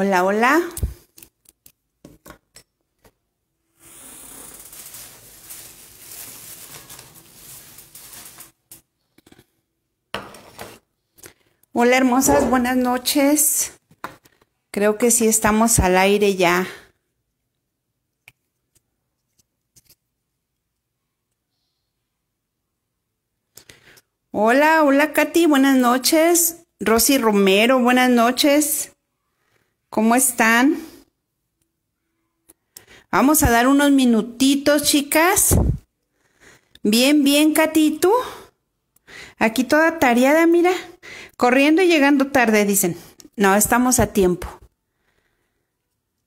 Hola, hola. Hola hermosas, buenas noches. Creo que sí estamos al aire ya. Hola, hola Katy, buenas noches. Rosy Romero, buenas noches. ¿Cómo están? Vamos a dar unos minutitos, chicas. Bien, bien, Katy, Aquí toda tareada, mira. Corriendo y llegando tarde, dicen. No, estamos a tiempo.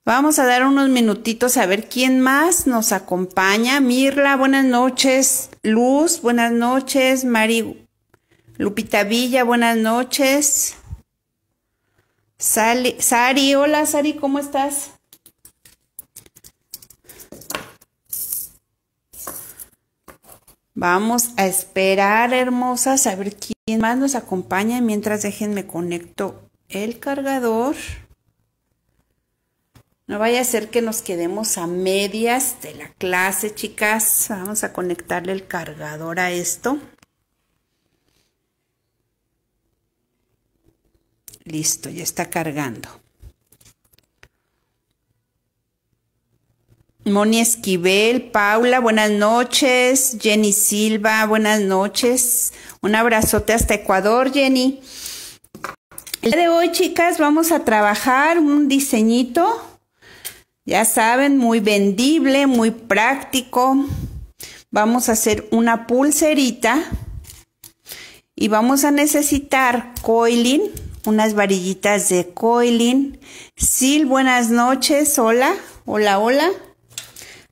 Vamos a dar unos minutitos a ver quién más nos acompaña. Mirla, buenas noches. Luz, buenas noches. Mari Lupita Villa, buenas noches. Sali, Sari, hola Sari, ¿cómo estás? Vamos a esperar, hermosas, a ver quién más nos acompaña. Mientras déjenme conecto el cargador. No vaya a ser que nos quedemos a medias de la clase, chicas. Vamos a conectarle el cargador a esto. Listo, ya está cargando. Moni Esquivel, Paula, buenas noches. Jenny Silva, buenas noches. Un abrazote hasta Ecuador, Jenny. El día de hoy, chicas, vamos a trabajar un diseñito, ya saben, muy vendible, muy práctico. Vamos a hacer una pulserita y vamos a necesitar coiling unas varillitas de coiling. Sil, buenas noches, hola, hola, hola.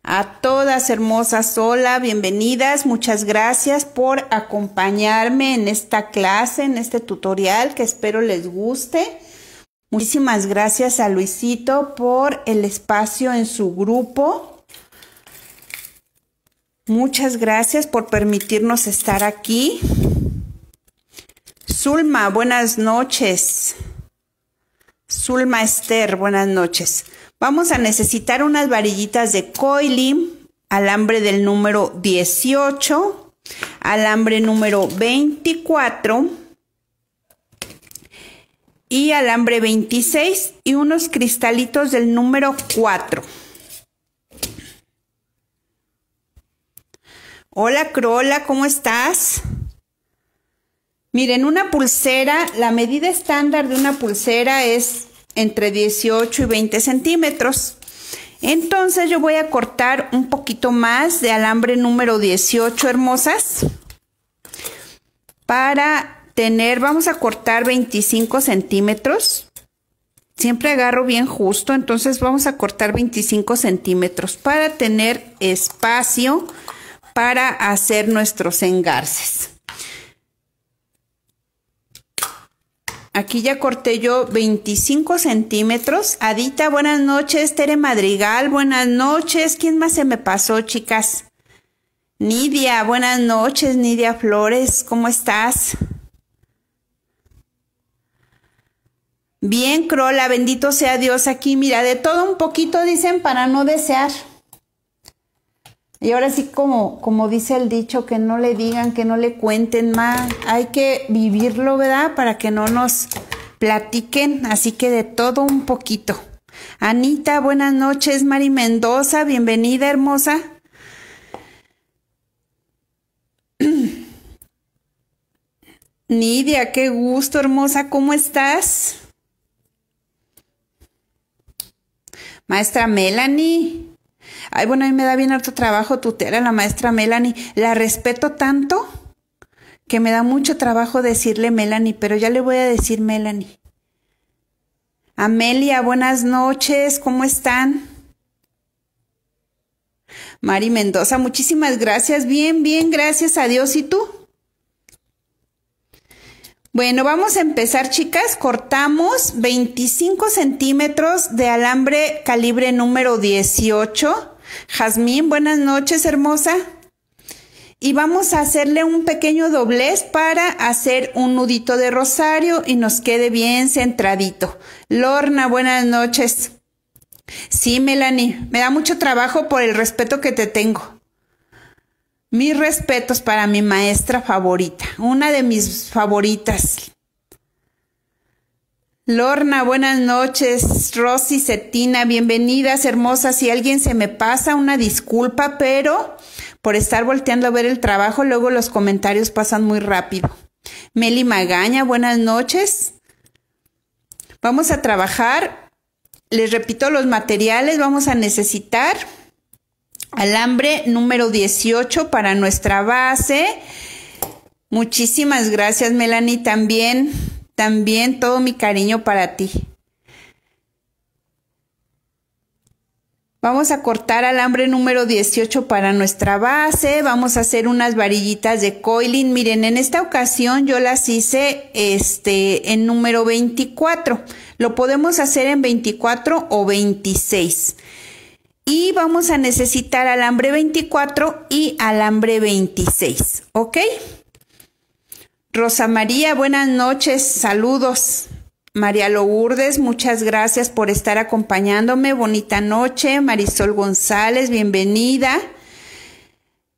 A todas hermosas, hola, bienvenidas, muchas gracias por acompañarme en esta clase, en este tutorial que espero les guste. Muchísimas gracias a Luisito por el espacio en su grupo. Muchas gracias por permitirnos estar aquí. Zulma, buenas noches. Zulma Esther, buenas noches. Vamos a necesitar unas varillitas de coiling, alambre del número 18, alambre número 24 y alambre 26 y unos cristalitos del número 4. Hola Crola, ¿cómo estás? Miren, una pulsera, la medida estándar de una pulsera es entre 18 y 20 centímetros. Entonces yo voy a cortar un poquito más de alambre número 18, hermosas, para tener, vamos a cortar 25 centímetros. Siempre agarro bien justo, entonces vamos a cortar 25 centímetros para tener espacio para hacer nuestros engarces. Aquí ya corté yo 25 centímetros. Adita, buenas noches. Tere Madrigal, buenas noches. ¿Quién más se me pasó, chicas? Nidia, buenas noches. Nidia Flores, ¿cómo estás? Bien, Crola, bendito sea Dios aquí. Mira, de todo un poquito dicen para no desear. Y ahora sí, como, como dice el dicho, que no le digan, que no le cuenten más. Hay que vivirlo, ¿verdad? Para que no nos platiquen. Así que de todo un poquito. Anita, buenas noches. Mari Mendoza, bienvenida, hermosa. Nidia, qué gusto, hermosa. ¿Cómo estás? Maestra Melanie. Ay, bueno, a mí me da bien harto trabajo tutear a la maestra Melanie. La respeto tanto que me da mucho trabajo decirle Melanie, pero ya le voy a decir Melanie. Amelia, buenas noches, ¿cómo están? Mari Mendoza, muchísimas gracias. Bien, bien, gracias a Dios. ¿Y tú? Bueno, vamos a empezar, chicas. Cortamos 25 centímetros de alambre calibre número 18 Jazmín, buenas noches, hermosa. Y vamos a hacerle un pequeño doblez para hacer un nudito de rosario y nos quede bien centradito. Lorna, buenas noches. Sí, Melanie, me da mucho trabajo por el respeto que te tengo. Mis respetos para mi maestra favorita, una de mis favoritas, Lorna, buenas noches. Rosy Cetina, bienvenidas, hermosas. Si alguien se me pasa, una disculpa, pero por estar volteando a ver el trabajo, luego los comentarios pasan muy rápido. Meli Magaña, buenas noches. Vamos a trabajar. Les repito los materiales, vamos a necesitar alambre número 18 para nuestra base. Muchísimas gracias, Melanie, también. También todo mi cariño para ti. Vamos a cortar alambre número 18 para nuestra base. Vamos a hacer unas varillitas de coiling. Miren, en esta ocasión yo las hice este, en número 24. Lo podemos hacer en 24 o 26. Y vamos a necesitar alambre 24 y alambre 26. ¿Ok? Rosa María, buenas noches, saludos. María Lourdes, muchas gracias por estar acompañándome. Bonita noche. Marisol González, bienvenida.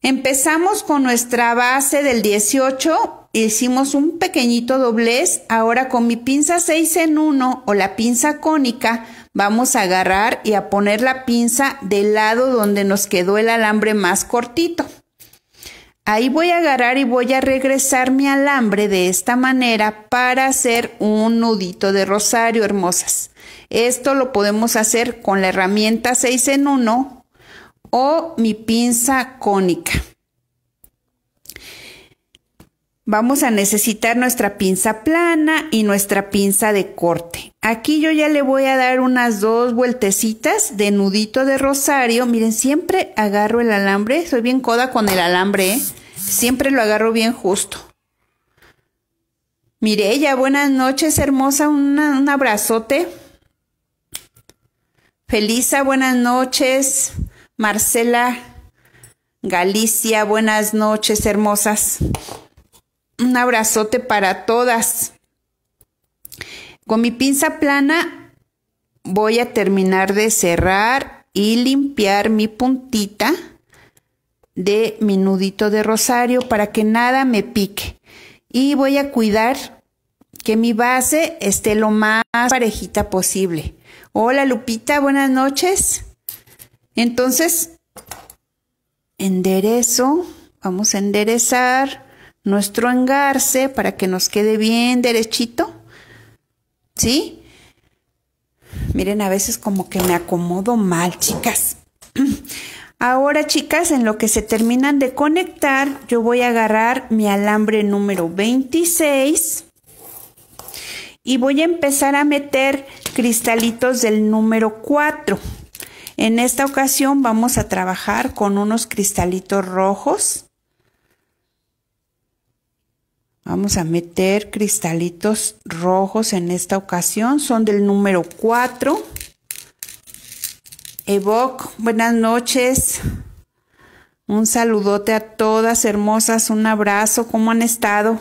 Empezamos con nuestra base del 18, hicimos un pequeñito doblez, ahora con mi pinza 6 en 1 o la pinza cónica vamos a agarrar y a poner la pinza del lado donde nos quedó el alambre más cortito. Ahí voy a agarrar y voy a regresar mi alambre de esta manera para hacer un nudito de rosario, hermosas. Esto lo podemos hacer con la herramienta 6 en 1 o mi pinza cónica. Vamos a necesitar nuestra pinza plana y nuestra pinza de corte. Aquí yo ya le voy a dar unas dos vueltecitas de nudito de rosario. Miren, siempre agarro el alambre. Soy bien coda con el alambre, ¿eh? Siempre lo agarro bien justo. ya buenas noches, hermosa. un abrazote. Felisa, buenas noches. Marcela, Galicia, buenas noches, hermosas. Un abrazote para todas. Con mi pinza plana voy a terminar de cerrar y limpiar mi puntita de mi nudito de rosario para que nada me pique. Y voy a cuidar que mi base esté lo más parejita posible. Hola Lupita, buenas noches. Entonces, enderezo, vamos a enderezar nuestro engarce para que nos quede bien derechito. ¿Sí? Miren, a veces como que me acomodo mal, chicas. Ahora, chicas, en lo que se terminan de conectar, yo voy a agarrar mi alambre número 26 y voy a empezar a meter cristalitos del número 4. En esta ocasión vamos a trabajar con unos cristalitos rojos Vamos a meter cristalitos rojos en esta ocasión. Son del número 4. Evoc, buenas noches. Un saludote a todas hermosas. Un abrazo. ¿Cómo han estado?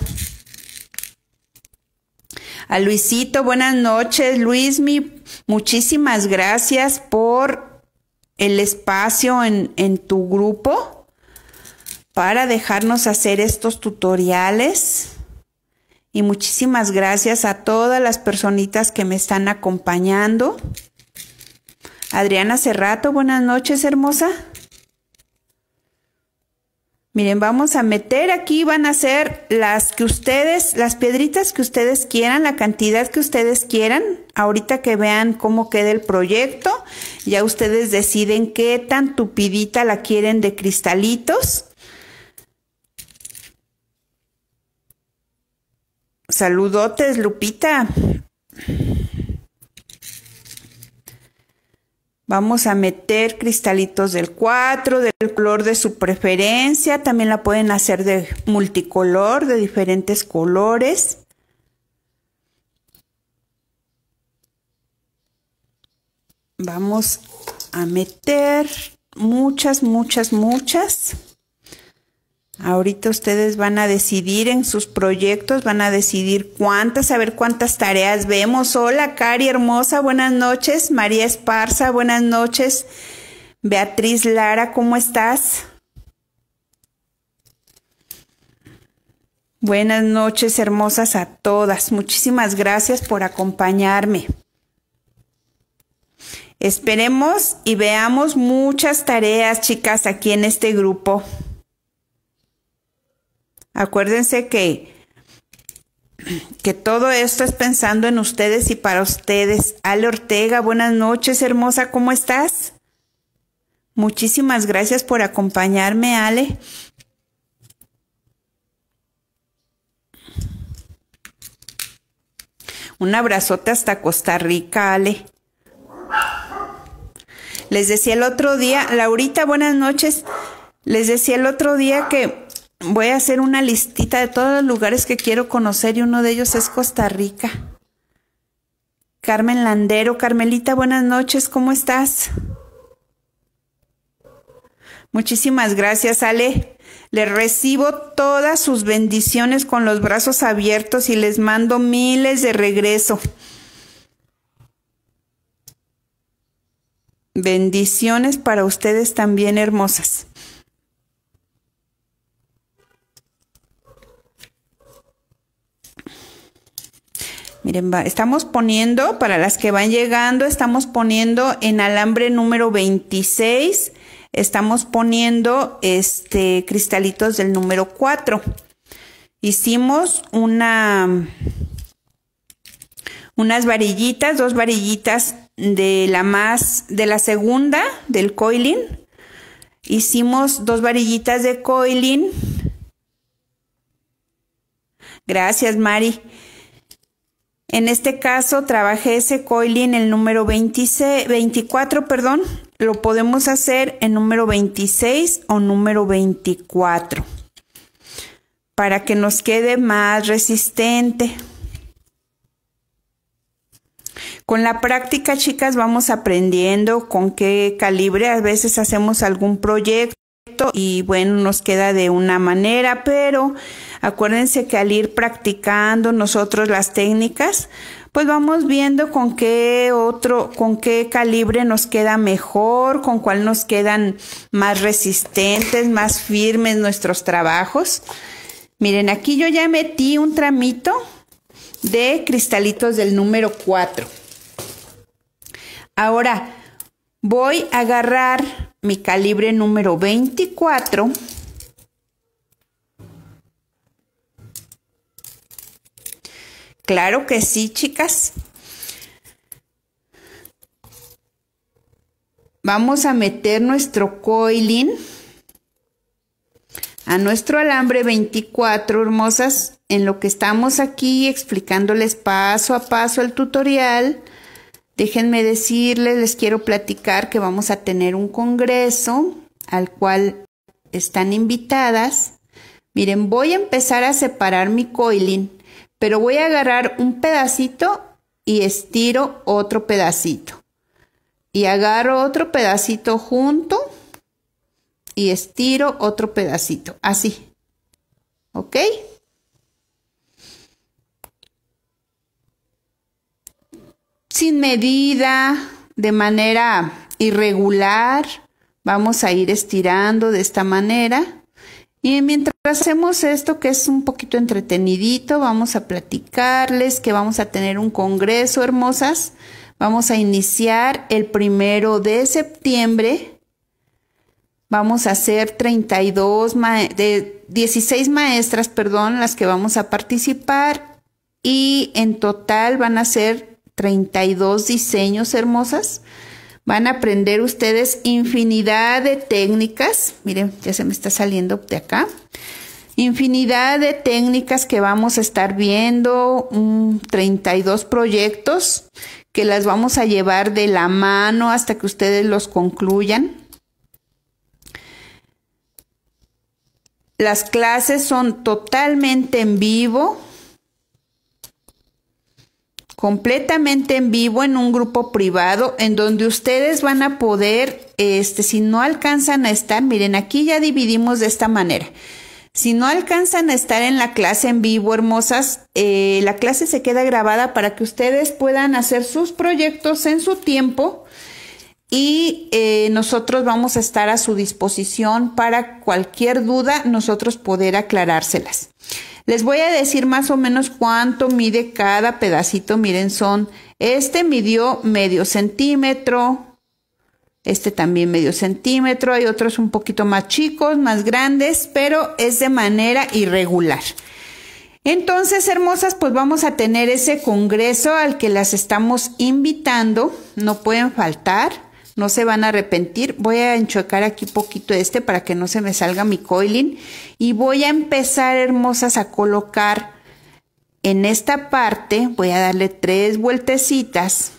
A Luisito, buenas noches. Luismi, muchísimas gracias por el espacio en, en tu grupo para dejarnos hacer estos tutoriales. Y muchísimas gracias a todas las personitas que me están acompañando. Adriana Cerrato, buenas noches, hermosa. Miren, vamos a meter aquí, van a ser las que ustedes, las piedritas que ustedes quieran, la cantidad que ustedes quieran. Ahorita que vean cómo queda el proyecto, ya ustedes deciden qué tan tupidita la quieren de cristalitos. Saludotes, Lupita. Vamos a meter cristalitos del 4, del color de su preferencia. También la pueden hacer de multicolor, de diferentes colores. Vamos a meter muchas, muchas, muchas. Ahorita ustedes van a decidir en sus proyectos, van a decidir cuántas, a ver cuántas tareas vemos. Hola, Cari hermosa, buenas noches. María Esparza, buenas noches. Beatriz Lara, ¿cómo estás? Buenas noches hermosas a todas. Muchísimas gracias por acompañarme. Esperemos y veamos muchas tareas, chicas, aquí en este grupo. Acuérdense que, que todo esto es pensando en ustedes y para ustedes. Ale Ortega, buenas noches, hermosa, ¿cómo estás? Muchísimas gracias por acompañarme, Ale. Un abrazote hasta Costa Rica, Ale. Les decía el otro día, Laurita, buenas noches. Les decía el otro día que voy a hacer una listita de todos los lugares que quiero conocer y uno de ellos es Costa Rica. Carmen Landero, Carmelita, buenas noches, ¿cómo estás? Muchísimas gracias, Ale. Les recibo todas sus bendiciones con los brazos abiertos y les mando miles de regreso. Bendiciones para ustedes también hermosas. Miren, estamos poniendo, para las que van llegando, estamos poniendo en alambre número 26, estamos poniendo este cristalitos del número 4. Hicimos una, unas varillitas, dos varillitas de la más, de la segunda, del coiling. Hicimos dos varillitas de coiling. Gracias, Mari. En este caso trabajé ese en el número 24, perdón, lo podemos hacer en número 26 o número 24 para que nos quede más resistente. Con la práctica, chicas, vamos aprendiendo con qué calibre. A veces hacemos algún proyecto y bueno, nos queda de una manera, pero acuérdense que al ir practicando nosotros las técnicas, pues vamos viendo con qué otro, con qué calibre nos queda mejor, con cuál nos quedan más resistentes, más firmes nuestros trabajos. Miren, aquí yo ya metí un tramito de cristalitos del número 4. Ahora voy a agarrar mi calibre número 24. Claro que sí, chicas. Vamos a meter nuestro coiling a nuestro alambre 24, hermosas. En lo que estamos aquí explicándoles paso a paso el tutorial, Déjenme decirles, les quiero platicar que vamos a tener un congreso al cual están invitadas. Miren, voy a empezar a separar mi coiling, pero voy a agarrar un pedacito y estiro otro pedacito. Y agarro otro pedacito junto y estiro otro pedacito, así. ¿Ok? sin medida, de manera irregular. Vamos a ir estirando de esta manera. Y mientras hacemos esto, que es un poquito entretenidito, vamos a platicarles que vamos a tener un congreso, hermosas. Vamos a iniciar el primero de septiembre. Vamos a hacer 32, de 16 maestras, perdón, las que vamos a participar. Y en total van a ser 32 diseños hermosas. Van a aprender ustedes infinidad de técnicas. Miren, ya se me está saliendo de acá. Infinidad de técnicas que vamos a estar viendo, 32 proyectos que las vamos a llevar de la mano hasta que ustedes los concluyan. Las clases son totalmente en vivo completamente en vivo en un grupo privado en donde ustedes van a poder, este, si no alcanzan a estar, miren, aquí ya dividimos de esta manera. Si no alcanzan a estar en la clase en vivo, hermosas, eh, la clase se queda grabada para que ustedes puedan hacer sus proyectos en su tiempo y eh, nosotros vamos a estar a su disposición para cualquier duda, nosotros poder aclarárselas. Les voy a decir más o menos cuánto mide cada pedacito. Miren, son, este midió medio centímetro, este también medio centímetro, hay otros un poquito más chicos, más grandes, pero es de manera irregular. Entonces, hermosas, pues vamos a tener ese congreso al que las estamos invitando, no pueden faltar no se van a arrepentir. Voy a enchuecar aquí poquito este para que no se me salga mi coiling y voy a empezar, hermosas, a colocar en esta parte, voy a darle tres vueltecitas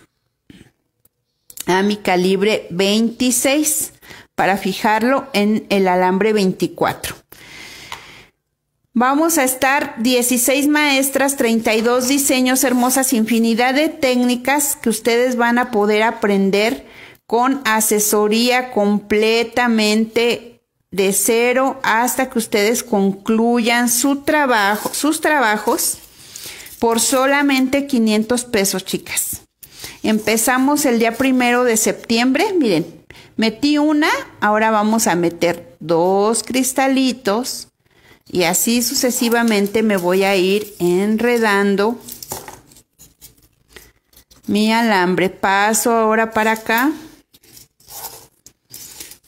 a mi calibre 26 para fijarlo en el alambre 24. Vamos a estar 16 maestras, 32 diseños, hermosas, infinidad de técnicas que ustedes van a poder aprender con asesoría completamente de cero hasta que ustedes concluyan su trabajo, sus trabajos por solamente 500 pesos, chicas. Empezamos el día primero de septiembre. Miren, metí una, ahora vamos a meter dos cristalitos y así sucesivamente me voy a ir enredando mi alambre. Paso ahora para acá.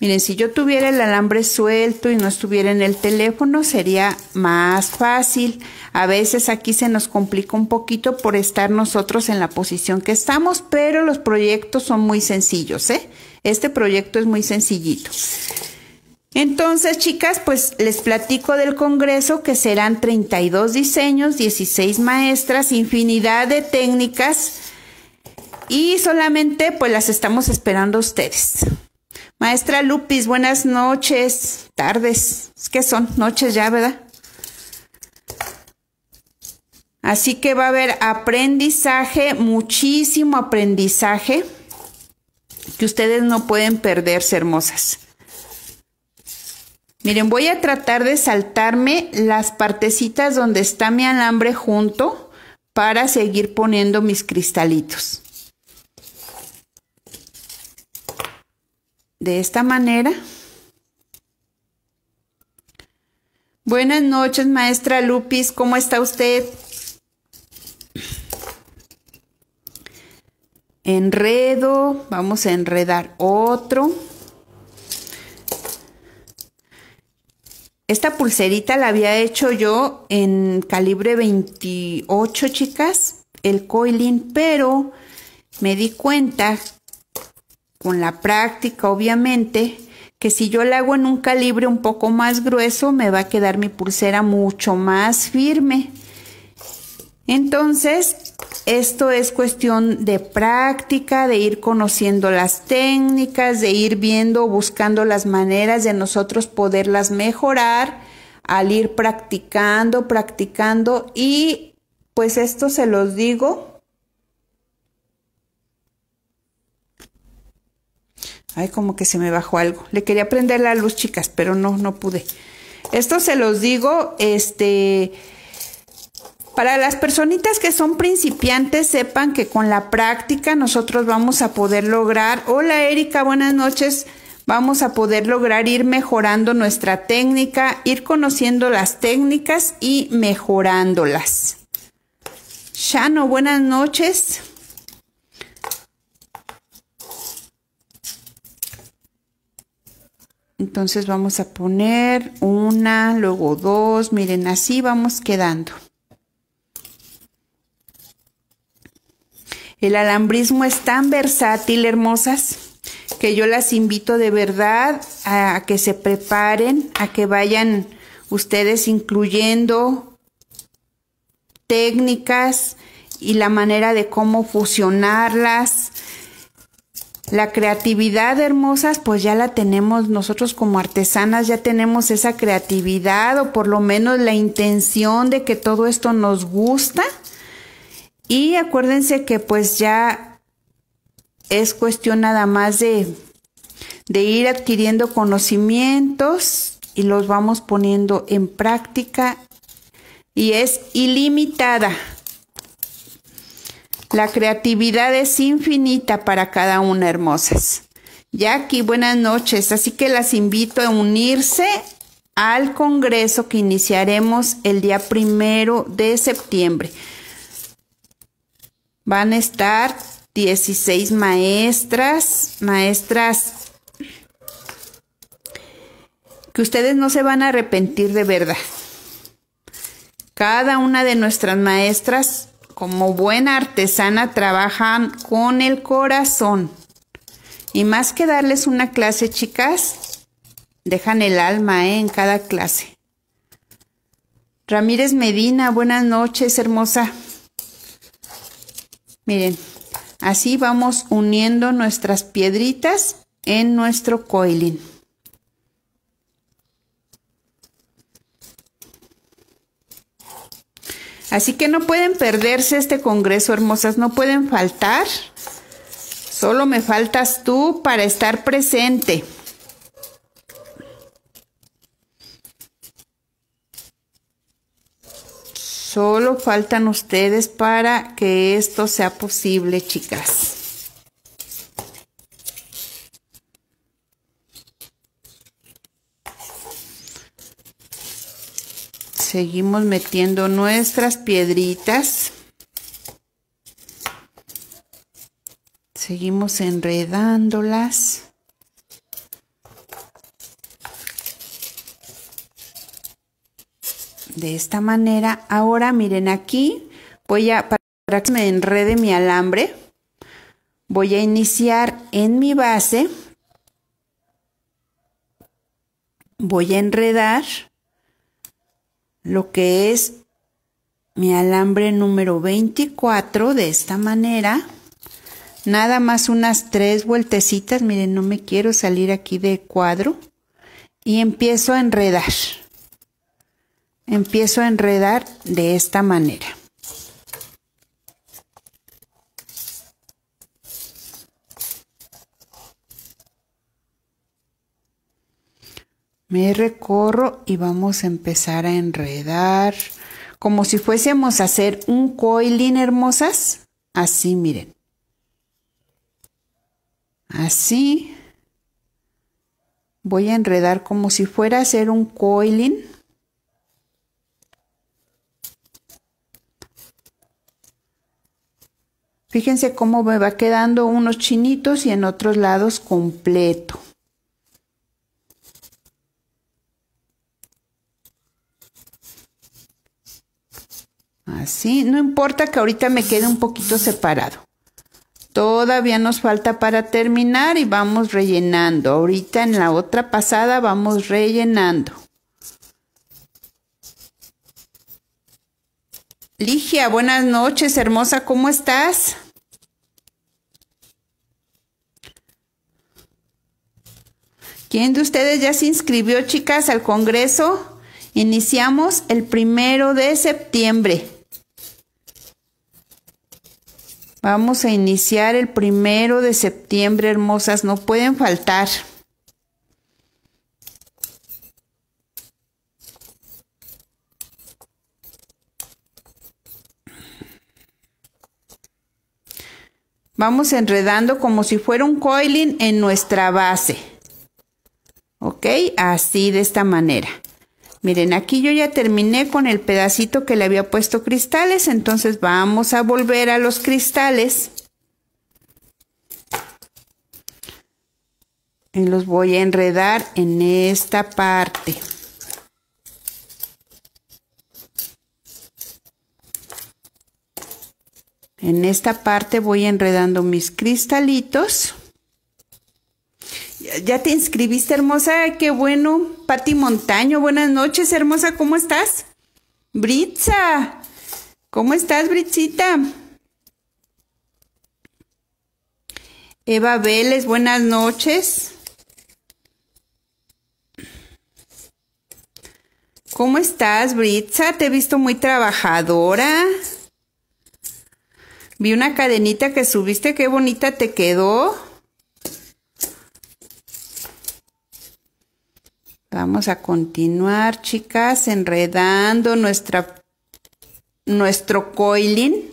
Miren, si yo tuviera el alambre suelto y no estuviera en el teléfono, sería más fácil. A veces aquí se nos complica un poquito por estar nosotros en la posición que estamos, pero los proyectos son muy sencillos, ¿eh? Este proyecto es muy sencillito. Entonces, chicas, pues les platico del Congreso que serán 32 diseños, 16 maestras, infinidad de técnicas y solamente pues las estamos esperando a ustedes. Maestra Lupis, buenas noches, tardes, es que son noches ya, ¿verdad? Así que va a haber aprendizaje, muchísimo aprendizaje que ustedes no pueden perderse, hermosas. Miren, voy a tratar de saltarme las partecitas donde está mi alambre junto para seguir poniendo mis cristalitos. de esta manera. Buenas noches, maestra Lupis, ¿cómo está usted? Enredo, vamos a enredar otro. Esta pulserita la había hecho yo en calibre 28, chicas, el coiling, pero me di cuenta con la práctica obviamente, que si yo la hago en un calibre un poco más grueso me va a quedar mi pulsera mucho más firme. Entonces, esto es cuestión de práctica, de ir conociendo las técnicas, de ir viendo, buscando las maneras de nosotros poderlas mejorar al ir practicando, practicando y pues esto se los digo Ay, como que se me bajó algo. Le quería prender la luz, chicas, pero no, no pude. Esto se los digo, este... Para las personitas que son principiantes, sepan que con la práctica nosotros vamos a poder lograr. Hola Erika, buenas noches. Vamos a poder lograr ir mejorando nuestra técnica, ir conociendo las técnicas y mejorándolas. Shano, buenas noches. Entonces vamos a poner una, luego dos, miren, así vamos quedando. El alambrismo es tan versátil, hermosas, que yo las invito de verdad a que se preparen, a que vayan ustedes incluyendo técnicas y la manera de cómo fusionarlas la creatividad, hermosas, pues ya la tenemos nosotros como artesanas, ya tenemos esa creatividad o por lo menos la intención de que todo esto nos gusta. Y acuérdense que pues ya es cuestión nada más de, de ir adquiriendo conocimientos y los vamos poniendo en práctica y es ilimitada. La creatividad es infinita para cada una, hermosas. aquí, buenas noches. Así que las invito a unirse al congreso que iniciaremos el día primero de septiembre. Van a estar 16 maestras, maestras que ustedes no se van a arrepentir de verdad. Cada una de nuestras maestras como buena artesana trabajan con el corazón. Y más que darles una clase, chicas, dejan el alma ¿eh? en cada clase. Ramírez Medina, buenas noches, hermosa. Miren, así vamos uniendo nuestras piedritas en nuestro coiling. Así que no pueden perderse este congreso, hermosas, no pueden faltar. Solo me faltas tú para estar presente. Solo faltan ustedes para que esto sea posible, chicas. seguimos metiendo nuestras piedritas. Seguimos enredándolas. De esta manera, ahora miren aquí, voy a, para que me enrede mi alambre, voy a iniciar en mi base, voy a enredar lo que es mi alambre número 24 de esta manera. Nada más unas tres vueltecitas, miren, no me quiero salir aquí de cuadro. Y empiezo a enredar. Empiezo a enredar de esta manera. me recorro y vamos a empezar a enredar como si fuésemos a hacer un coiling hermosas. Así, miren. Así. Voy a enredar como si fuera a hacer un coiling. Fíjense cómo me va quedando unos chinitos y en otros lados completo. no importa que ahorita me quede un poquito separado. Todavía nos falta para terminar y vamos rellenando. Ahorita en la otra pasada vamos rellenando. Ligia, buenas noches, hermosa, ¿cómo estás? ¿Quién de ustedes ya se inscribió, chicas, al Congreso? Iniciamos el primero de septiembre. Vamos a iniciar el primero de septiembre, hermosas, no pueden faltar. Vamos enredando como si fuera un coiling en nuestra base. ¿Ok? Así de esta manera. Miren, aquí yo ya terminé con el pedacito que le había puesto cristales, entonces vamos a volver a los cristales. Y los voy a enredar en esta parte. En esta parte voy enredando mis cristalitos. Ya te inscribiste, hermosa. Qué bueno. Pati Montaño, buenas noches, hermosa. ¿Cómo estás? Britza. ¿Cómo estás, Britzita? Eva Vélez, buenas noches. ¿Cómo estás, Britza? Te he visto muy trabajadora. Vi una cadenita que subiste, qué bonita te quedó. Vamos a continuar, chicas, enredando nuestra, nuestro coiling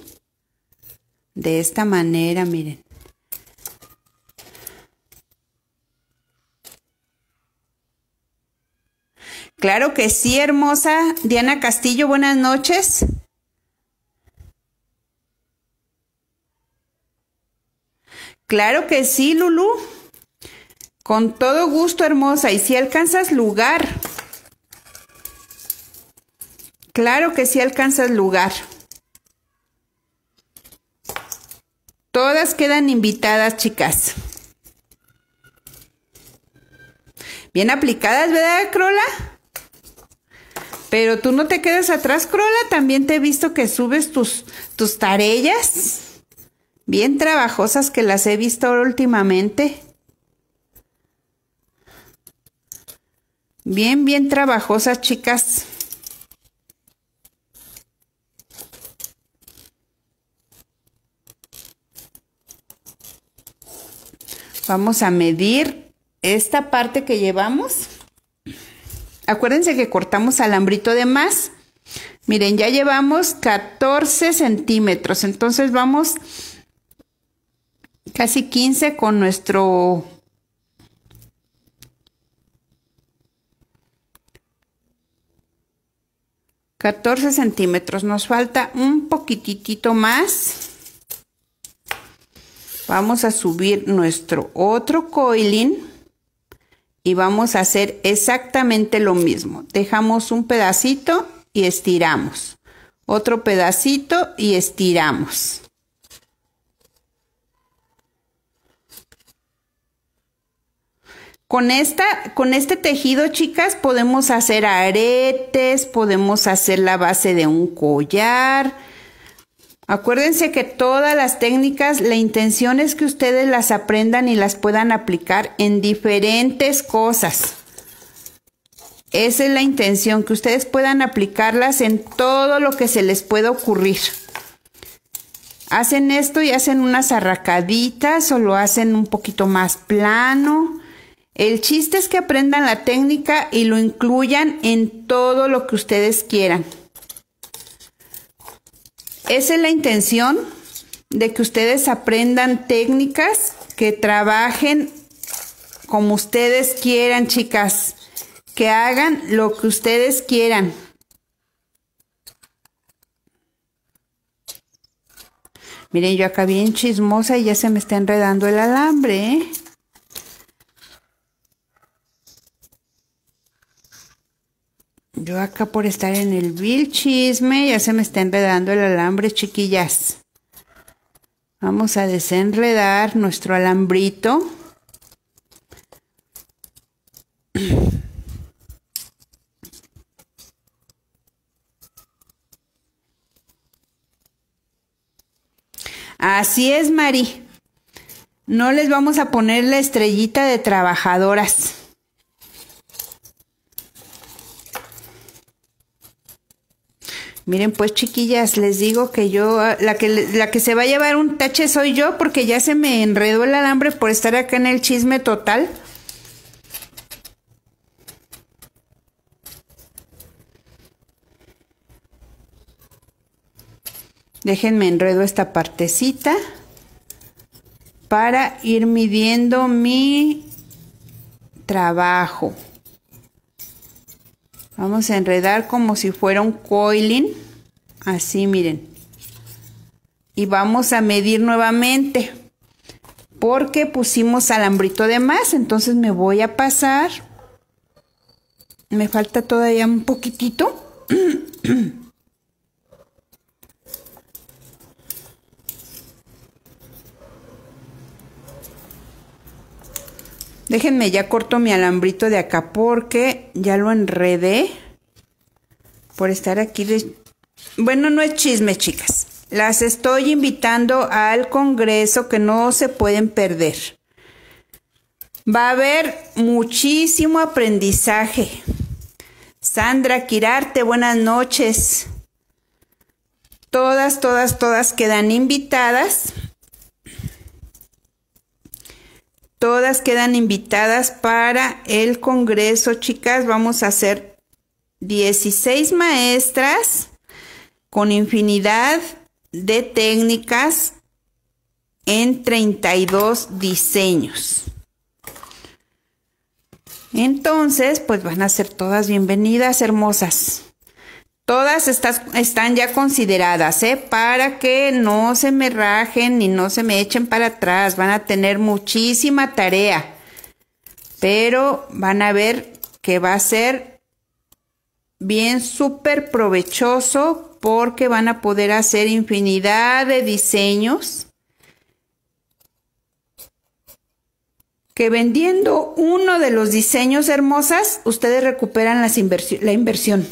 de esta manera, miren. Claro que sí, hermosa. Diana Castillo, buenas noches. Claro que sí, Lulu. Con todo gusto, hermosa. Y si alcanzas lugar. Claro que sí alcanzas lugar. Todas quedan invitadas, chicas. Bien aplicadas, ¿verdad, Crola? Pero tú no te quedas atrás, Crola. También te he visto que subes tus, tus tarellas. Bien trabajosas que las he visto últimamente. Bien, bien trabajosas, chicas. Vamos a medir esta parte que llevamos. Acuérdense que cortamos alambrito de más. Miren, ya llevamos 14 centímetros. Entonces vamos casi 15 con nuestro 14 centímetros. Nos falta un poquitito más. Vamos a subir nuestro otro coiling y vamos a hacer exactamente lo mismo. Dejamos un pedacito y estiramos. Otro pedacito y estiramos. Con, esta, con este tejido, chicas, podemos hacer aretes, podemos hacer la base de un collar. Acuérdense que todas las técnicas, la intención es que ustedes las aprendan y las puedan aplicar en diferentes cosas. Esa es la intención, que ustedes puedan aplicarlas en todo lo que se les pueda ocurrir. Hacen esto y hacen unas arracaditas o lo hacen un poquito más plano. El chiste es que aprendan la técnica y lo incluyan en todo lo que ustedes quieran. Esa es la intención de que ustedes aprendan técnicas, que trabajen como ustedes quieran, chicas. Que hagan lo que ustedes quieran. Miren, yo acá bien chismosa y ya se me está enredando el alambre, ¿eh? Yo acá por estar en el vil chisme ya se me está enredando el alambre, chiquillas. Vamos a desenredar nuestro alambrito. Así es, Mari. No les vamos a poner la estrellita de trabajadoras. Miren, pues chiquillas, les digo que yo, ah, la que, la que se va a llevar un tache soy yo porque ya se me enredó el alambre por estar acá en el chisme total. Déjenme enredo esta partecita para ir midiendo mi trabajo. Vamos a enredar como si fuera un coiling. Así, miren. Y vamos a medir nuevamente. Porque pusimos alambrito de más. Entonces me voy a pasar. Me falta todavía un poquitito. Déjenme, ya corto mi alambrito de acá porque ya lo enredé por estar aquí. Bueno, no es chisme, chicas. Las estoy invitando al congreso que no se pueden perder. Va a haber muchísimo aprendizaje. Sandra Quirarte, buenas noches. Todas, todas, todas quedan invitadas. Todas quedan invitadas para el Congreso, chicas. Vamos a hacer 16 maestras con infinidad de técnicas en 32 diseños. Entonces, pues van a ser todas bienvenidas, hermosas. Todas estas están ya consideradas, ¿eh? Para que no se me rajen y no se me echen para atrás. Van a tener muchísima tarea. Pero van a ver que va a ser bien súper provechoso porque van a poder hacer infinidad de diseños. Que vendiendo uno de los diseños hermosas, ustedes recuperan la inversión.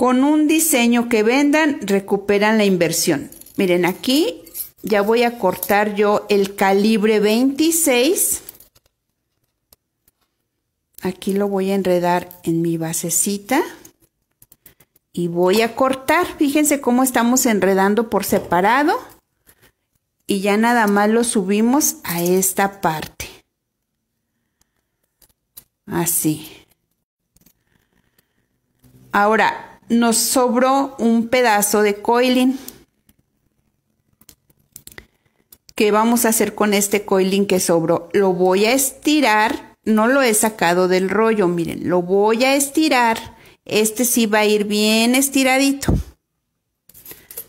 Con un diseño que vendan, recuperan la inversión. Miren, aquí ya voy a cortar yo el calibre 26. Aquí lo voy a enredar en mi basecita. Y voy a cortar. Fíjense cómo estamos enredando por separado. Y ya nada más lo subimos a esta parte. Así. Ahora, nos sobró un pedazo de coiling. ¿Qué vamos a hacer con este coiling que sobró? Lo voy a estirar, no lo he sacado del rollo, miren, lo voy a estirar. Este sí va a ir bien estiradito.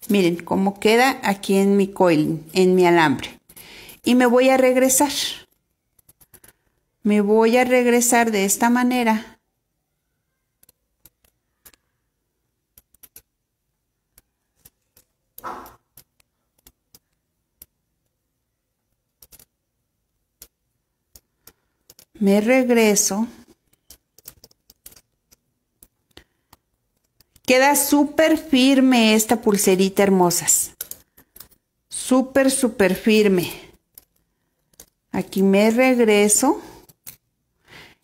Miren cómo queda aquí en mi coiling, en mi alambre. Y me voy a regresar. Me voy a regresar de esta manera me regreso. Queda súper firme esta pulserita hermosas. Súper, súper firme. Aquí me regreso.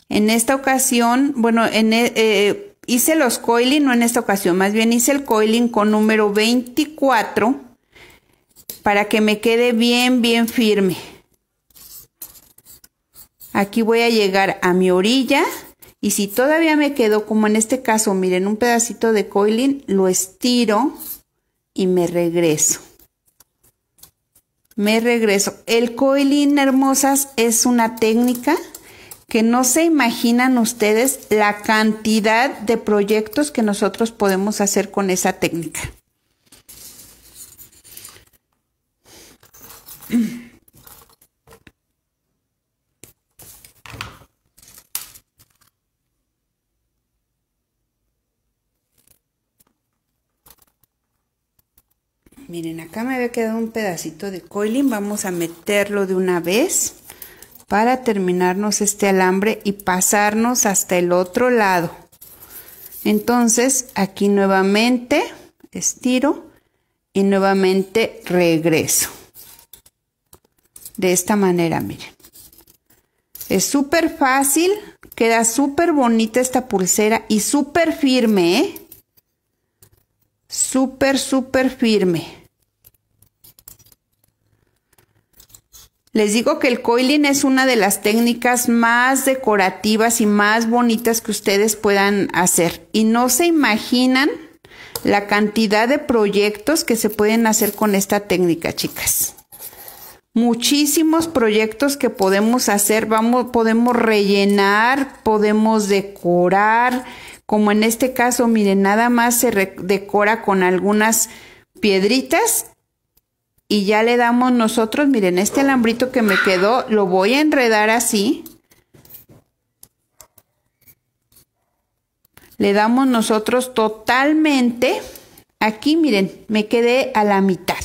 En esta ocasión, bueno, en, e, eh, hice los coiling, no en esta ocasión, más bien hice el coiling con número 24 para que me quede bien, bien firme. Aquí voy a llegar a mi orilla y si todavía me quedo, como en este caso, miren, un pedacito de coiling, lo estiro y me regreso. Me regreso. El coiling, hermosas, es una técnica que no se imaginan ustedes la cantidad de proyectos que nosotros podemos hacer con esa técnica. Miren, acá me había quedado un pedacito de coiling. Vamos a meterlo de una vez para terminarnos este alambre y pasarnos hasta el otro lado. Entonces, aquí nuevamente estiro y nuevamente regreso. De esta manera, miren. Es súper fácil, queda súper bonita esta pulsera y súper firme, ¿eh? Súper, súper firme. Les digo que el coiling es una de las técnicas más decorativas y más bonitas que ustedes puedan hacer. Y no se imaginan la cantidad de proyectos que se pueden hacer con esta técnica, chicas. Muchísimos proyectos que podemos hacer, vamos, podemos rellenar, podemos decorar, como en este caso, miren, nada más se decora con algunas piedritas y ya le damos nosotros, miren, este alambrito que me quedó, lo voy a enredar así. Le damos nosotros totalmente, aquí miren, me quedé a la mitad.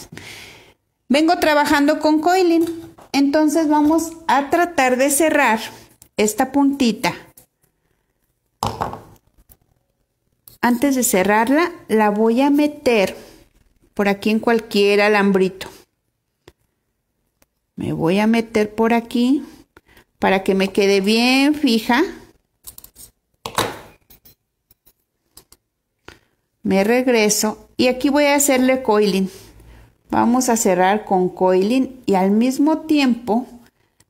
Vengo trabajando con coiling, entonces vamos a tratar de cerrar esta puntita. Antes de cerrarla, la voy a meter por aquí en cualquier alambrito. Me voy a meter por aquí para que me quede bien fija. Me regreso y aquí voy a hacerle coiling. Vamos a cerrar con coiling y al mismo tiempo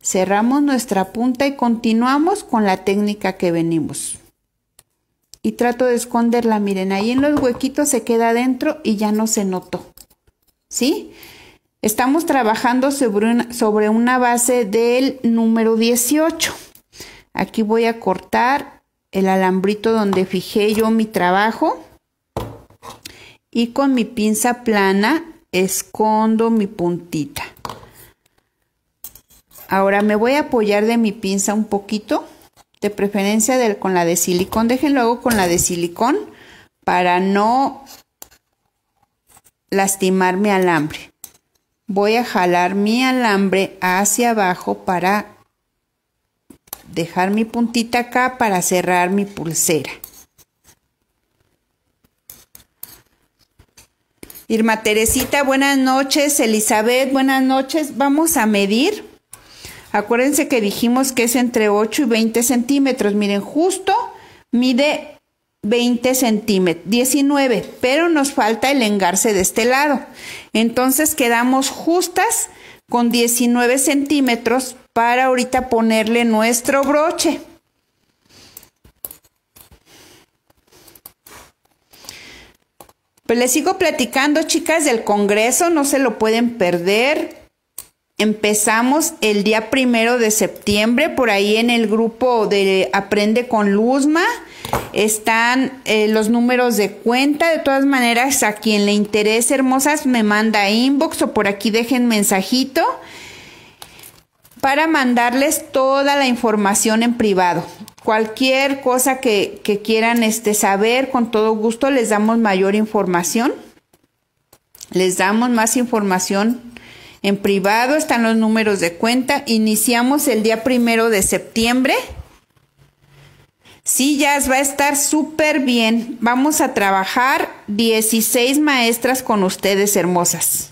cerramos nuestra punta y continuamos con la técnica que venimos y trato de esconderla, miren, ahí en los huequitos se queda adentro y ya no se notó, ¿sí? Estamos trabajando sobre una, sobre una base del número 18. Aquí voy a cortar el alambrito donde fijé yo mi trabajo y con mi pinza plana escondo mi puntita. Ahora me voy a apoyar de mi pinza un poquito de preferencia con la de silicón, déjenlo luego con la de silicón para no lastimar mi alambre. Voy a jalar mi alambre hacia abajo para dejar mi puntita acá para cerrar mi pulsera. Irma Teresita, buenas noches. Elizabeth, buenas noches. Vamos a medir Acuérdense que dijimos que es entre 8 y 20 centímetros. Miren, justo mide 20 centímetros, 19, pero nos falta el engarce de este lado. Entonces quedamos justas con 19 centímetros para ahorita ponerle nuestro broche. Pues les sigo platicando, chicas, del Congreso, no se lo pueden perder. Empezamos el día primero de septiembre, por ahí en el grupo de Aprende con Luzma. Están eh, los números de cuenta. De todas maneras, a quien le interese, hermosas, me manda inbox o por aquí dejen mensajito para mandarles toda la información en privado. Cualquier cosa que, quieran este, saber, con todo gusto les damos mayor información. Les damos más información en privado están los números de cuenta. Iniciamos el día primero de septiembre. Sí, ya va a estar súper bien. Vamos a trabajar 16 maestras con ustedes, hermosas.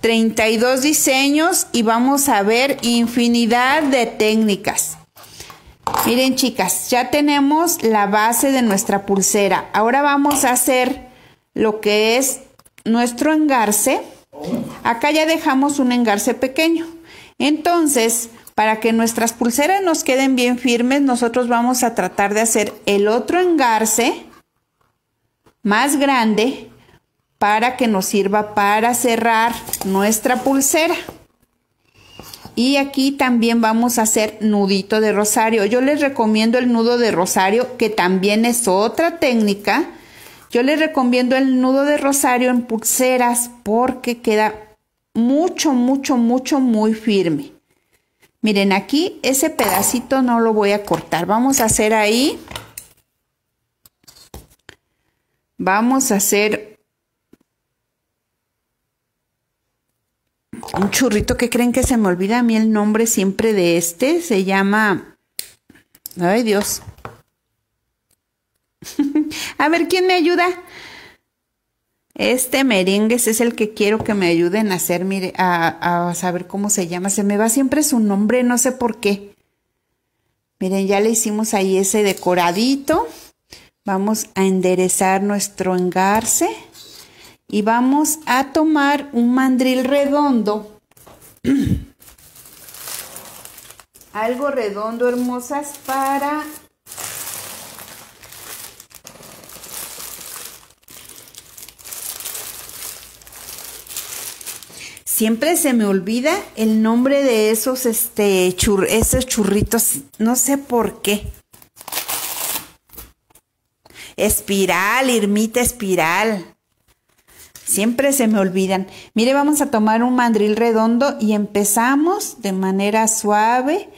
32 diseños y vamos a ver infinidad de técnicas. Miren, chicas, ya tenemos la base de nuestra pulsera. Ahora vamos a hacer lo que es nuestro engarce. Acá ya dejamos un engarce pequeño. Entonces, para que nuestras pulseras nos queden bien firmes, nosotros vamos a tratar de hacer el otro engarce más grande para que nos sirva para cerrar nuestra pulsera. Y aquí también vamos a hacer nudito de rosario. Yo les recomiendo el nudo de rosario, que también es otra técnica yo les recomiendo el nudo de rosario en pulseras porque queda mucho, mucho, mucho, muy firme. Miren, aquí ese pedacito no lo voy a cortar. Vamos a hacer ahí. Vamos a hacer un churrito que creen que se me olvida a mí el nombre siempre de este. Se llama... Ay Dios, a ver, ¿quién me ayuda? Este merengues es el que quiero que me ayuden a hacer, mire, a, a, saber cómo se llama. Se me va siempre su nombre, no sé por qué. Miren, ya le hicimos ahí ese decoradito. Vamos a enderezar nuestro engarce. Y vamos a tomar un mandril redondo. Algo redondo, hermosas, para siempre se me olvida el nombre de esos, este, esos churritos, no sé por qué. Espiral, Irmita Espiral. Siempre se me olvidan. Mire, vamos a tomar un mandril redondo y empezamos de manera suave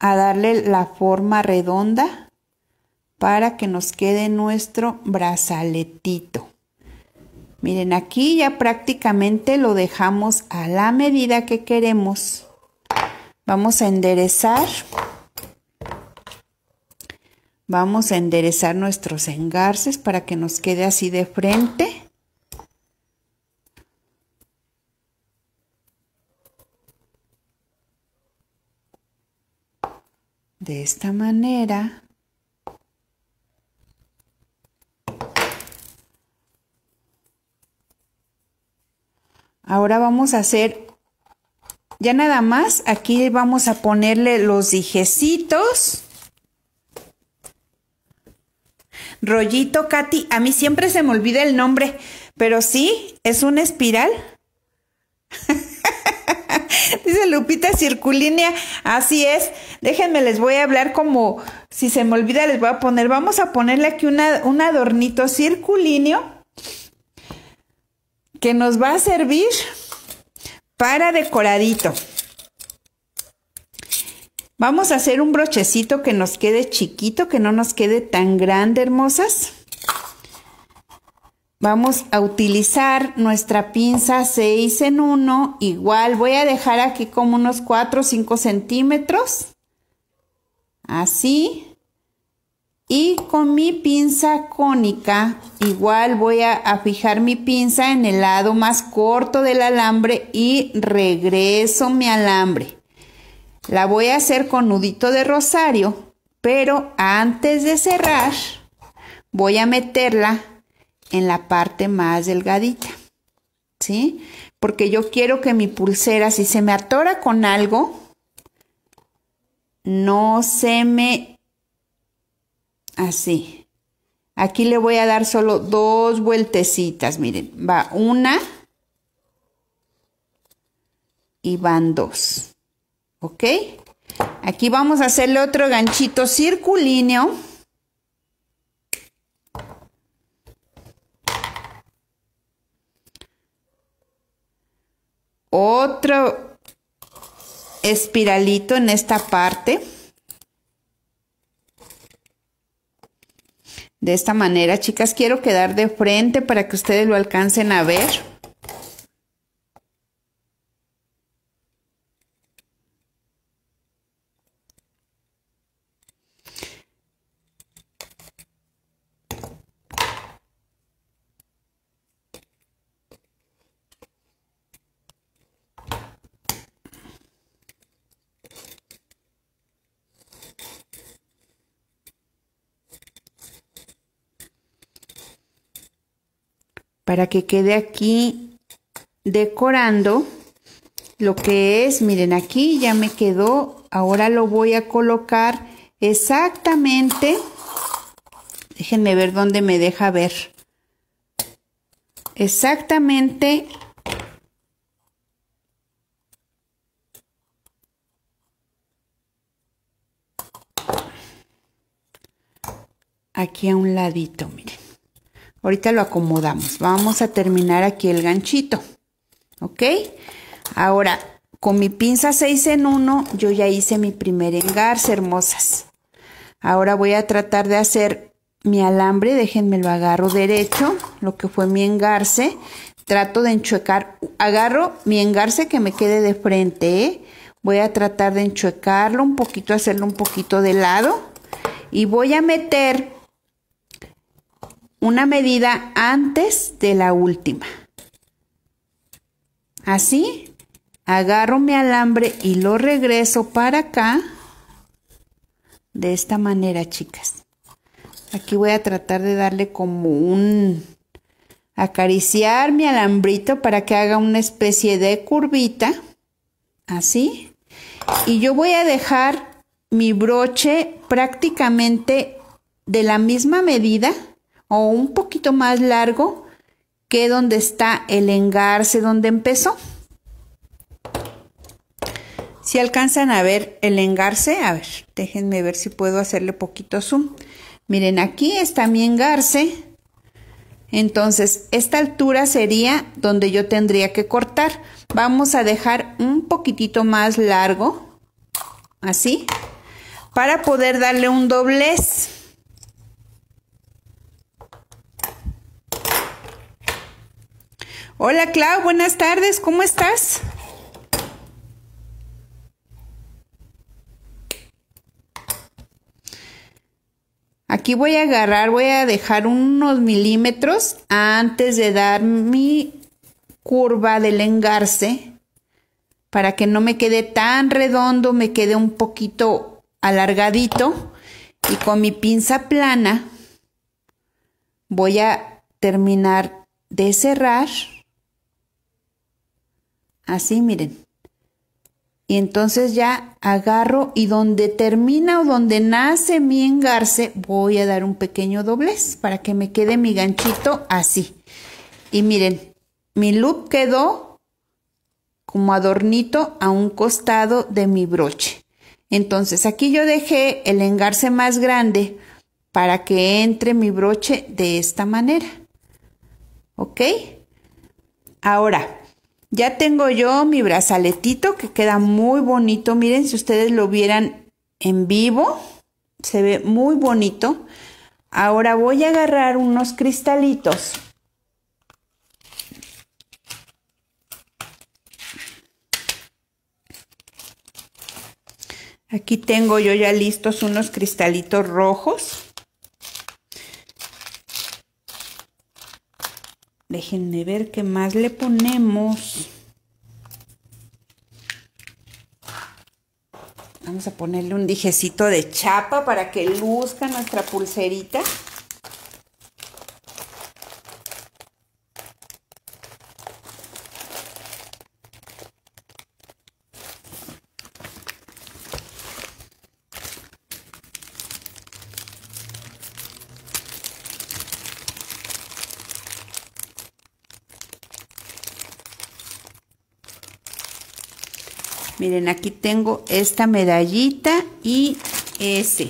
a darle la forma redonda para que nos quede nuestro brazaletito. Miren, aquí ya prácticamente lo dejamos a la medida que queremos. Vamos a enderezar. Vamos a enderezar nuestros engarces para que nos quede así de frente. De esta manera. Ahora vamos a hacer, ya nada más, aquí vamos a ponerle los dijecitos. Rollito, Katy, a mí siempre se me olvida el nombre, pero sí, es una espiral. Dice Lupita Circulínea, así es. Déjenme, les voy a hablar como, si se me olvida, les voy a poner, vamos a ponerle aquí un adornito circulíneo que nos va a servir para decoradito. Vamos a hacer un brochecito que nos quede chiquito, que no nos quede tan grande, hermosas. Vamos a utilizar nuestra pinza 6 en 1. Igual voy a dejar aquí como unos 4 o 5 centímetros. Así y con mi pinza cónica igual voy a, fijar mi pinza en el lado más corto del alambre y regreso mi alambre. La voy a hacer con nudito de rosario, pero antes de cerrar voy a meterla en la parte más delgadita, ¿sí? Porque yo quiero que mi pulsera, si se me atora con algo, no se me así. Aquí le voy a dar solo dos vueltecitas, miren, va una y van dos, ¿ok? Aquí vamos a hacerle otro ganchito circulíneo. Otro espiralito en esta parte. De esta manera, chicas, quiero quedar de frente para que ustedes lo alcancen a ver. para que quede aquí decorando lo que es, miren aquí ya me quedó, ahora lo voy a colocar exactamente, déjenme ver dónde me deja ver, exactamente aquí a un ladito, miren. Ahorita lo acomodamos. Vamos a terminar aquí el ganchito. ¿Ok? Ahora, con mi pinza 6 en 1, yo ya hice mi primer engarce, hermosas. Ahora voy a tratar de hacer mi alambre. Déjenme lo agarro derecho, lo que fue mi engarce. Trato de enchuecar. Agarro mi engarce que me quede de frente, ¿eh? Voy a tratar de enchuecarlo un poquito, hacerlo un poquito de lado. Y voy a meter una medida antes de la última. Así, agarro mi alambre y lo regreso para acá. De esta manera, chicas. Aquí voy a tratar de darle como un... Acariciar mi alambrito para que haga una especie de curvita. Así. Y yo voy a dejar mi broche prácticamente de la misma medida o un poquito más largo que donde está el engarce donde empezó. Si alcanzan a ver el engarce, a ver, déjenme ver si puedo hacerle poquito zoom. Miren, aquí está mi engarce. Entonces, esta altura sería donde yo tendría que cortar. Vamos a dejar un poquitito más largo, así, para poder darle un doblez. Hola Clau, buenas tardes, ¿cómo estás? Aquí voy a agarrar, voy a dejar unos milímetros antes de dar mi curva del engarce para que no me quede tan redondo, me quede un poquito alargadito y con mi pinza plana voy a terminar de cerrar Así, miren. Y entonces ya agarro y donde termina o donde nace mi engarce, voy a dar un pequeño doblez para que me quede mi ganchito así. Y miren, mi loop quedó como adornito a un costado de mi broche. Entonces aquí yo dejé el engarce más grande para que entre mi broche de esta manera. ¿Ok? Ahora, ya tengo yo mi brazaletito que queda muy bonito. Miren, si ustedes lo vieran en vivo, se ve muy bonito. Ahora voy a agarrar unos cristalitos. Aquí tengo yo ya listos unos cristalitos rojos. Déjenme ver qué más le ponemos. Vamos a ponerle un dijecito de chapa para que luzca nuestra pulserita. Miren, aquí tengo esta medallita y ese.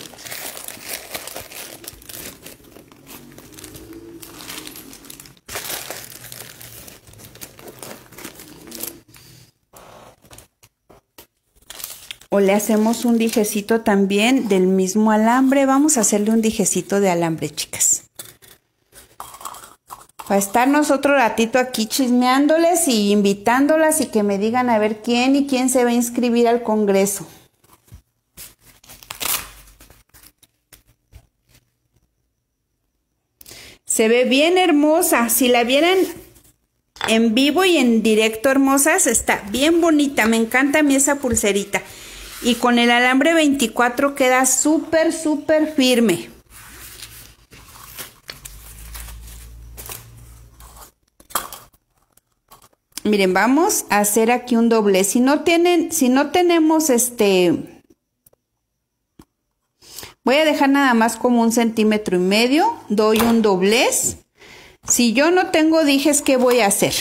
o le hacemos un dijecito también del mismo alambre. Vamos a hacerle un dijecito de alambre, chicas para estarnos otro ratito aquí chismeándoles y invitándolas y que me digan a ver quién y quién se va a inscribir al Congreso. Se ve bien hermosa. Si la vieran en vivo y en directo, hermosas, está bien bonita. Me encanta a mí esa pulserita. Y con el alambre 24 queda súper, súper firme. miren, vamos a hacer aquí un doblez. Si no tienen, si no tenemos este, voy a dejar nada más como un centímetro y medio, doy un doblez. Si yo no tengo dijes, ¿qué voy a hacer?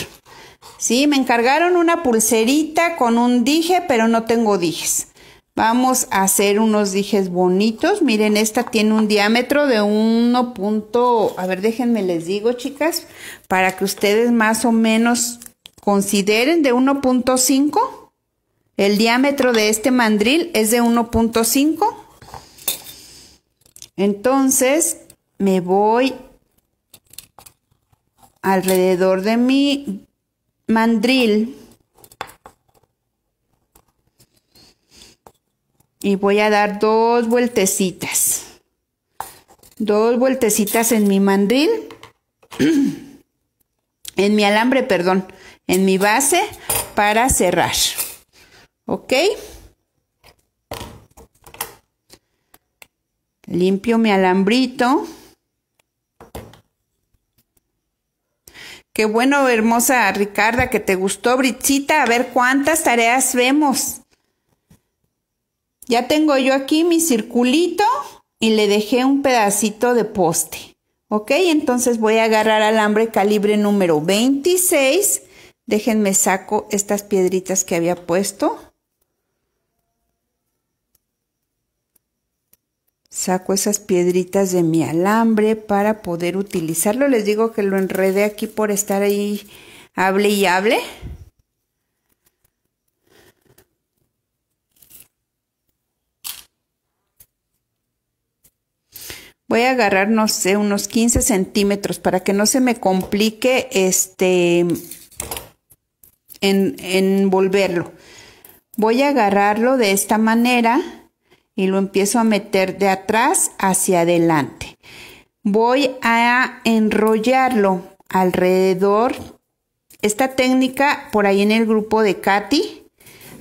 Sí, me encargaron una pulserita con un dije, pero no tengo dijes. Vamos a hacer unos dijes bonitos. Miren, esta tiene un diámetro de 1. Punto, a ver, déjenme les digo, chicas, para que ustedes más o menos Consideren de 1.5. El diámetro de este mandril es de 1.5. Entonces me voy alrededor de mi mandril y voy a dar dos vueltecitas dos vueltecitas en mi mandril en mi alambre perdón en mi base para cerrar. ¿Ok? Limpio mi alambrito. Qué bueno, hermosa Ricarda, que te gustó, Britzita. A ver cuántas tareas vemos. Ya tengo yo aquí mi circulito y le dejé un pedacito de poste. Ok, entonces voy a agarrar alambre calibre número 26 Déjenme saco estas piedritas que había puesto. Saco esas piedritas de mi alambre para poder utilizarlo. Les digo que lo enredé aquí por estar ahí hable y hable. Voy a agarrar, no sé, unos 15 centímetros para que no se me complique este en, envolverlo. Voy a agarrarlo de esta manera y lo empiezo a meter de atrás hacia adelante. Voy a enrollarlo alrededor. Esta técnica, por ahí en el grupo de Katy,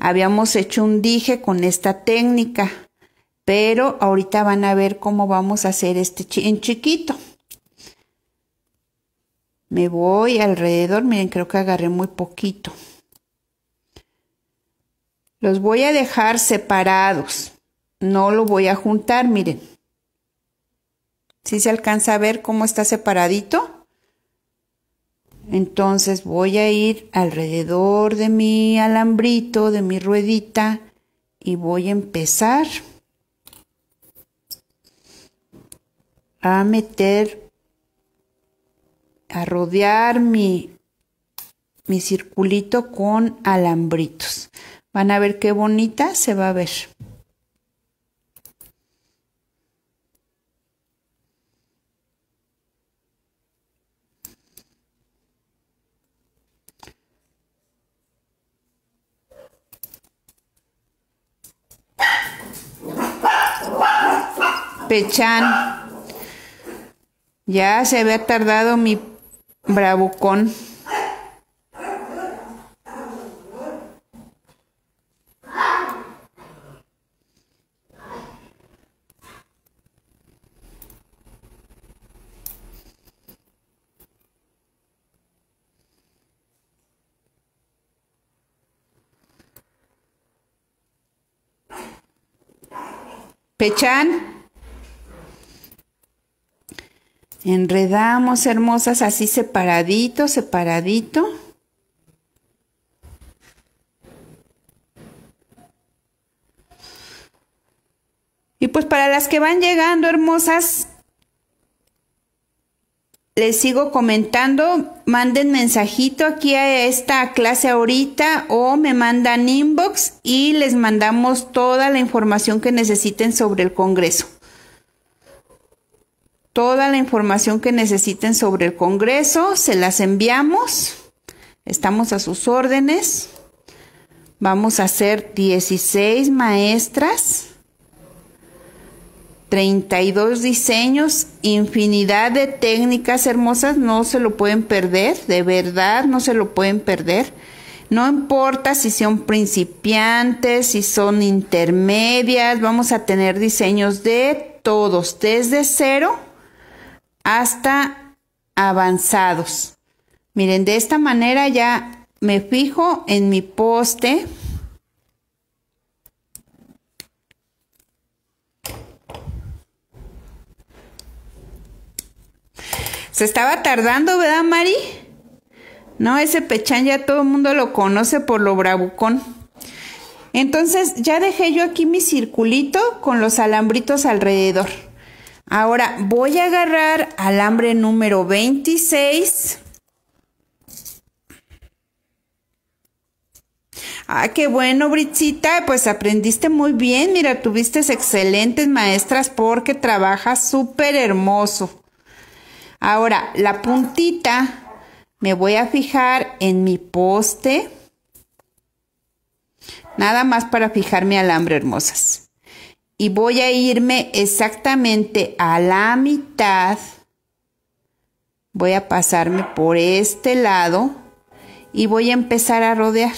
habíamos hecho un dije con esta técnica, pero ahorita van a ver cómo vamos a hacer este en chiquito. Me voy alrededor, miren, creo que agarré muy poquito. Los voy a dejar separados. No lo voy a juntar, miren. Si se alcanza a ver cómo está separadito? Entonces voy a ir alrededor de mi alambrito, de mi ruedita y voy a empezar a meter, a rodear mi, mi circulito con alambritos. Van a ver qué bonita se va a ver. Pechan. Ya se había tardado mi bravucón. Pechan. Enredamos, hermosas, así separadito, separadito. Y pues para las que van llegando, hermosas, les sigo comentando. Manden mensajito aquí a esta clase ahorita o me mandan inbox y les mandamos toda la información que necesiten sobre el Congreso. Toda la información que necesiten sobre el Congreso se las enviamos. Estamos a sus órdenes. Vamos a hacer 16 maestras 32 diseños, infinidad de técnicas hermosas, no se lo pueden perder, de verdad no se lo pueden perder. No importa si son principiantes, si son intermedias, vamos a tener diseños de todos, desde cero hasta avanzados. Miren, de esta manera ya me fijo en mi poste Se estaba tardando, ¿verdad, Mari? No, ese pechán ya todo el mundo lo conoce por lo bravucón. Entonces ya dejé yo aquí mi circulito con los alambritos alrededor. Ahora voy a agarrar alambre número 26. Ah, qué bueno, Britzita! pues aprendiste muy bien. Mira, tuviste excelentes maestras porque trabajas súper hermoso. Ahora, la puntita me voy a fijar en mi poste. Nada más para fijar mi alambre, hermosas. Y voy a irme exactamente a la mitad. Voy a pasarme por este lado y voy a empezar a rodear.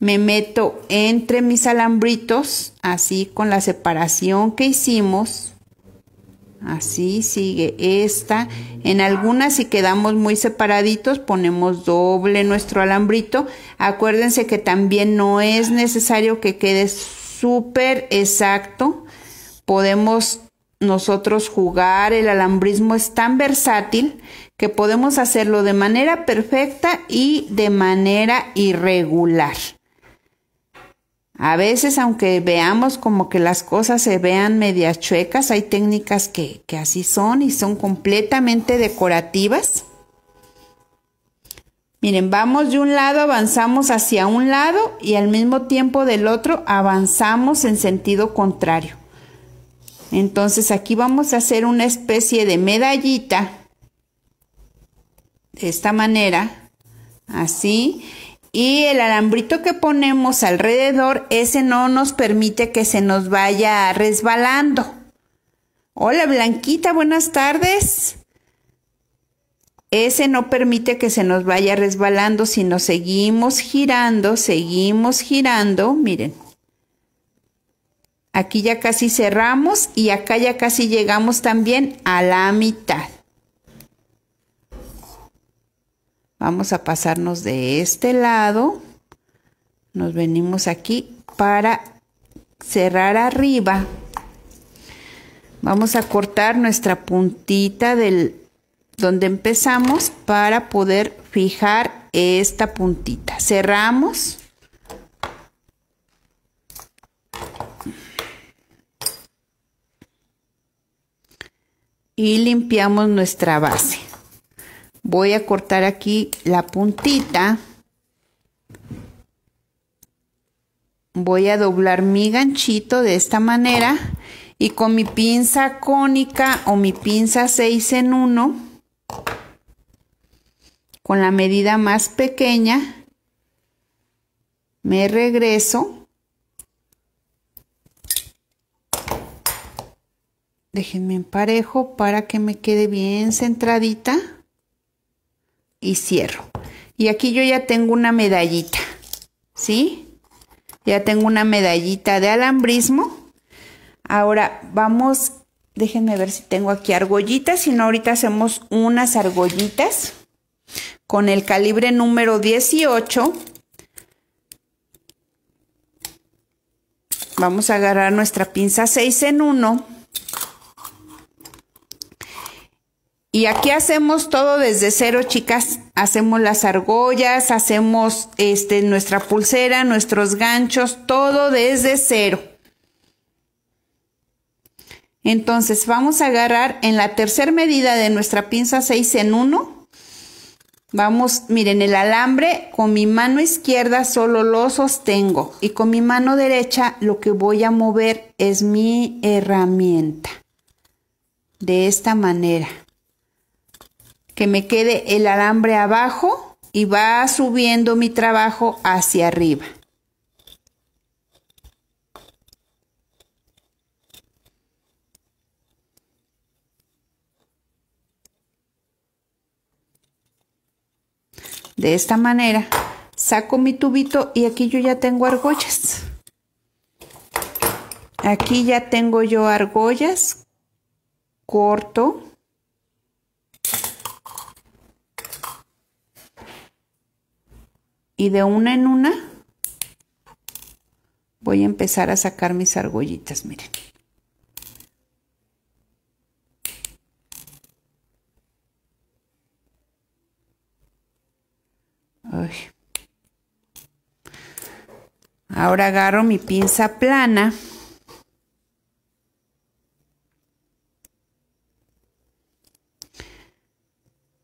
Me meto entre mis alambritos, así con la separación que hicimos. Así sigue esta. En algunas si quedamos muy separaditos ponemos doble nuestro alambrito. Acuérdense que también no es necesario que quede súper exacto. Podemos nosotros jugar, el alambrismo es tan versátil que podemos hacerlo de manera perfecta y de manera irregular. A veces, aunque veamos como que las cosas se vean medias chuecas, hay técnicas que, que así son y son completamente decorativas. Miren, vamos de un lado, avanzamos hacia un lado y al mismo tiempo del otro avanzamos en sentido contrario. Entonces aquí vamos a hacer una especie de medallita. De esta manera, así y el alambrito que ponemos alrededor, ese no nos permite que se nos vaya resbalando. Hola Blanquita, buenas tardes. Ese no permite que se nos vaya resbalando, sino seguimos girando, seguimos girando, miren. Aquí ya casi cerramos y acá ya casi llegamos también a la mitad. Vamos a pasarnos de este lado. Nos venimos aquí para cerrar arriba. Vamos a cortar nuestra puntita del donde empezamos para poder fijar esta puntita. Cerramos. Y limpiamos nuestra base voy a cortar aquí la puntita voy a doblar mi ganchito de esta manera y con mi pinza cónica o mi pinza 6 en 1 con la medida más pequeña me regreso déjenme emparejo para que me quede bien centradita y cierro. Y aquí yo ya tengo una medallita, ¿sí? Ya tengo una medallita de alambrismo. Ahora vamos, déjenme ver si tengo aquí argollitas, si no ahorita hacemos unas argollitas con el calibre número 18. Vamos a agarrar nuestra pinza 6 en 1 Y aquí hacemos todo desde cero, chicas. Hacemos las argollas, hacemos este, nuestra pulsera, nuestros ganchos, todo desde cero. Entonces vamos a agarrar en la tercera medida de nuestra pinza 6 en 1. Vamos, miren, el alambre con mi mano izquierda solo lo sostengo y con mi mano derecha lo que voy a mover es mi herramienta. De esta manera que me quede el alambre abajo y va subiendo mi trabajo hacia arriba. De esta manera saco mi tubito y aquí yo ya tengo argollas. Aquí ya tengo yo argollas. Corto. y de una en una voy a empezar a sacar mis argollitas, miren. Ahora agarro mi pinza plana.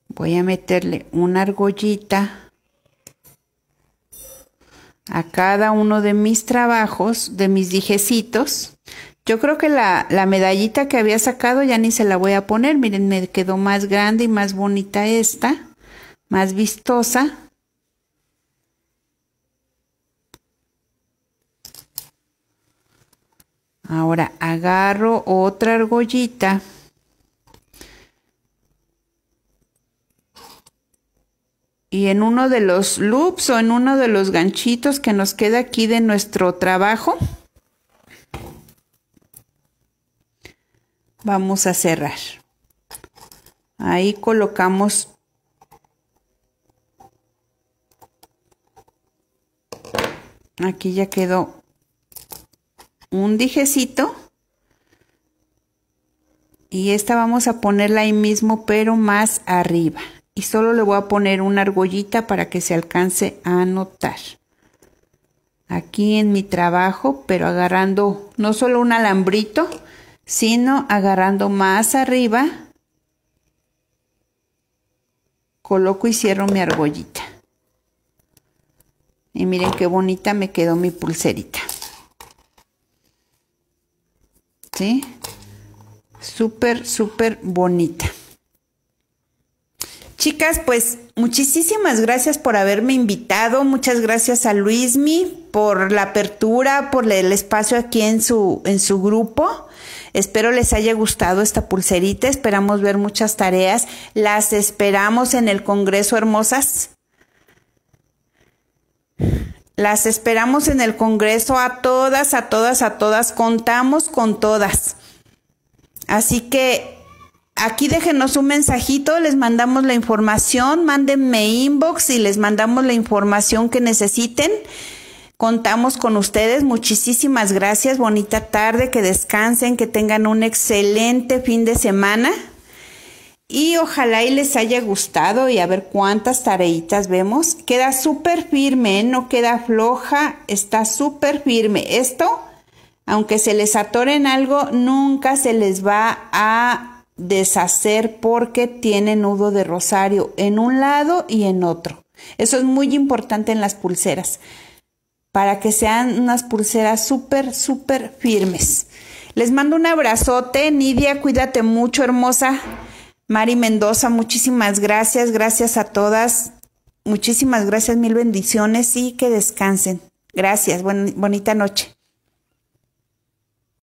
Voy a meterle una argollita a cada uno de mis trabajos, de mis dijecitos. Yo creo que la, la, medallita que había sacado ya ni se la voy a poner. Miren, me quedó más grande y más bonita esta, más vistosa. Ahora agarro otra argollita. y en uno de los loops o en uno de los ganchitos que nos queda aquí de nuestro trabajo, vamos a cerrar. Ahí colocamos aquí ya quedó un dijecito y esta vamos a ponerla ahí mismo pero más arriba y solo le voy a poner una argollita para que se alcance a anotar. Aquí en mi trabajo, pero agarrando no solo un alambrito, sino agarrando más arriba, coloco y cierro mi argollita. Y miren qué bonita me quedó mi pulserita. ¿Sí? Súper, súper bonita. Chicas, pues muchísimas gracias por haberme invitado. Muchas gracias a Luismi por la apertura, por el espacio aquí en su, en su grupo. Espero les haya gustado esta pulserita. Esperamos ver muchas tareas. Las esperamos en el Congreso Hermosas. Las esperamos en el Congreso a todas, a todas, a todas. Contamos con todas. Así que Aquí déjenos un mensajito, les mandamos la información, mándenme inbox y les mandamos la información que necesiten. Contamos con ustedes. Muchísimas gracias. Bonita tarde, que descansen, que tengan un excelente fin de semana. Y ojalá y les haya gustado y a ver cuántas tareitas vemos. Queda súper firme, ¿eh? no queda floja, está súper firme. Esto, aunque se les atoren algo, nunca se les va a deshacer porque tiene nudo de rosario en un lado y en otro. Eso es muy importante en las pulseras, para que sean unas pulseras súper, súper firmes. Les mando un abrazote, Nidia, cuídate mucho, hermosa. Mari Mendoza, muchísimas gracias, gracias a todas. Muchísimas gracias, mil bendiciones y que descansen. Gracias, bonita noche.